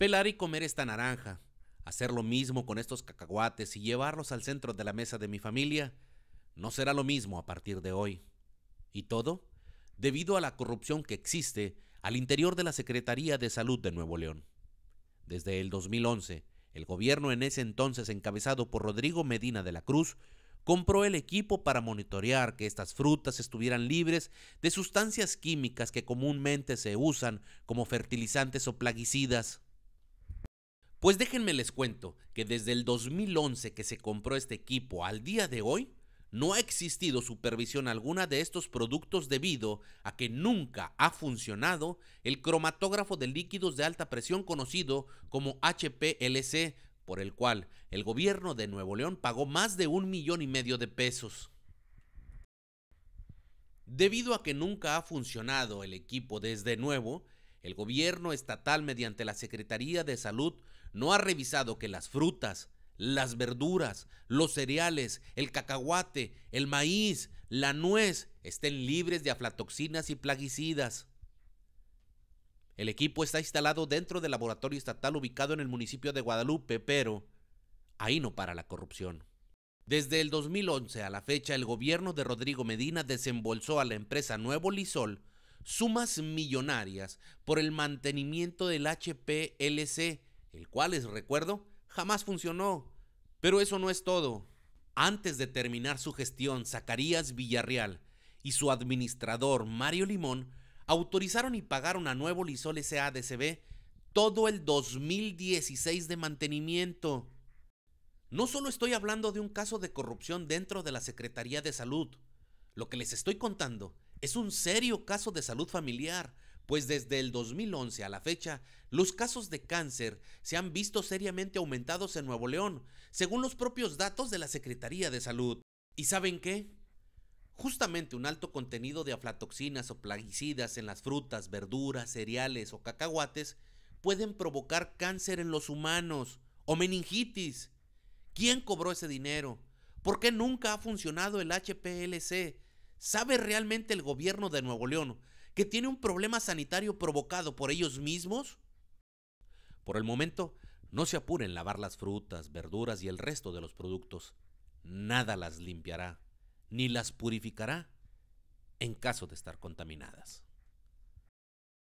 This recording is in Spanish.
Pelar y comer esta naranja, hacer lo mismo con estos cacahuates y llevarlos al centro de la mesa de mi familia, no será lo mismo a partir de hoy. Y todo debido a la corrupción que existe al interior de la Secretaría de Salud de Nuevo León. Desde el 2011, el gobierno en ese entonces encabezado por Rodrigo Medina de la Cruz compró el equipo para monitorear que estas frutas estuvieran libres de sustancias químicas que comúnmente se usan como fertilizantes o plaguicidas. Pues déjenme les cuento que desde el 2011 que se compró este equipo al día de hoy, no ha existido supervisión alguna de estos productos debido a que nunca ha funcionado el cromatógrafo de líquidos de alta presión conocido como HPLC, por el cual el gobierno de Nuevo León pagó más de un millón y medio de pesos. Debido a que nunca ha funcionado el equipo desde nuevo, el gobierno estatal mediante la Secretaría de Salud no ha revisado que las frutas, las verduras, los cereales, el cacahuate, el maíz, la nuez estén libres de aflatoxinas y plaguicidas. El equipo está instalado dentro del laboratorio estatal ubicado en el municipio de Guadalupe, pero ahí no para la corrupción. Desde el 2011 a la fecha, el gobierno de Rodrigo Medina desembolsó a la empresa Nuevo Lisol sumas millonarias por el mantenimiento del HPLC, el cual, les recuerdo, jamás funcionó. Pero eso no es todo. Antes de terminar su gestión, Zacarías Villarreal y su administrador Mario Limón autorizaron y pagaron a Nuevo Lisol SADCB todo el 2016 de mantenimiento. No solo estoy hablando de un caso de corrupción dentro de la Secretaría de Salud, lo que les estoy contando es un serio caso de salud familiar, pues desde el 2011 a la fecha, los casos de cáncer se han visto seriamente aumentados en Nuevo León, según los propios datos de la Secretaría de Salud. ¿Y saben qué? Justamente un alto contenido de aflatoxinas o plaguicidas en las frutas, verduras, cereales o cacahuates pueden provocar cáncer en los humanos o meningitis. ¿Quién cobró ese dinero? ¿Por qué nunca ha funcionado el HPLC? ¿Sabe realmente el gobierno de Nuevo León que tiene un problema sanitario provocado por ellos mismos? Por el momento, no se apuren en lavar las frutas, verduras y el resto de los productos. Nada las limpiará, ni las purificará en caso de estar contaminadas.